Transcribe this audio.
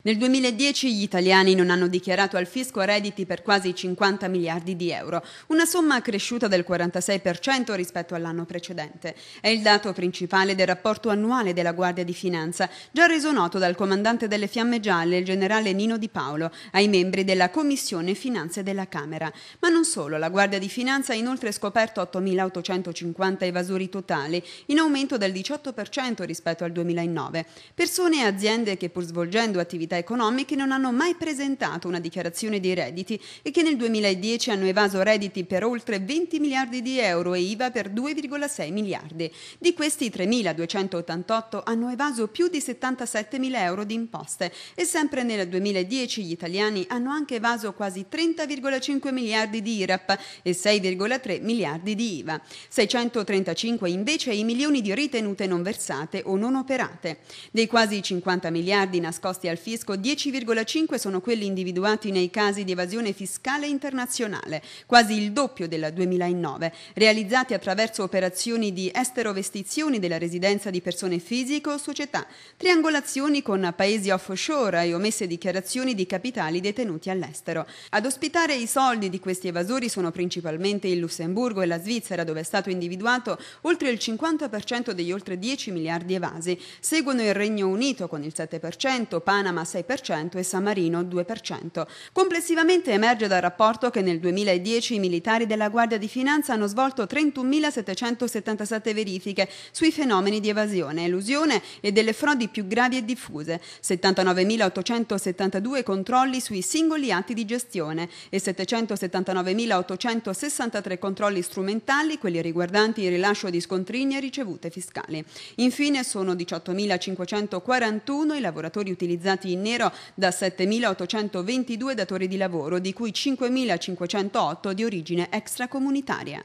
Nel 2010 gli italiani non hanno dichiarato al fisco redditi per quasi 50 miliardi di euro, una somma cresciuta del 46% rispetto all'anno precedente. È il dato principale del rapporto annuale della Guardia di Finanza, già reso noto dal comandante delle Fiamme Gialle, il generale Nino Di Paolo, ai membri della Commissione Finanze della Camera. Ma non solo, la Guardia di Finanza ha inoltre scoperto 8.850 evasori totali, in aumento del 18% rispetto al 2009. Persone e aziende che pur svolgendo attività attività economiche non hanno mai presentato una dichiarazione dei redditi e che nel 2010 hanno evaso redditi per oltre 20 miliardi di euro e IVA per 2,6 miliardi. Di questi 3.288 hanno evaso più di 77 mila euro di imposte e sempre nel 2010 gli italiani hanno anche evaso quasi 30,5 miliardi di IRAP e 6,3 miliardi di IVA. 635 invece i milioni di ritenute non versate o non operate. Dei quasi 50 miliardi nascosti al fisco Francisco, 10,5 sono quelli individuati nei casi di evasione fiscale internazionale, quasi il doppio del 2009, realizzati attraverso operazioni di esterovestizioni della residenza di persone fisiche o società, triangolazioni con paesi offshore e omesse dichiarazioni di capitali detenuti all'estero. Ad ospitare i soldi di questi evasori sono principalmente il Lussemburgo e la Svizzera, dove è stato individuato oltre il 50% degli oltre 10 miliardi evasi. Seguono il Regno Unito con il 7%, Panama, 6% e San Marino 2%. Complessivamente emerge dal rapporto che nel 2010 i militari della Guardia di Finanza hanno svolto 31.777 verifiche sui fenomeni di evasione, elusione e delle frodi più gravi e diffuse, 79.872 controlli sui singoli atti di gestione e 779.863 controlli strumentali, quelli riguardanti il rilascio di scontrini e ricevute fiscali. Infine sono 18.541 i lavoratori utilizzati in in nero da 7.822 datori di lavoro, di cui 5.508 di origine extracomunitaria.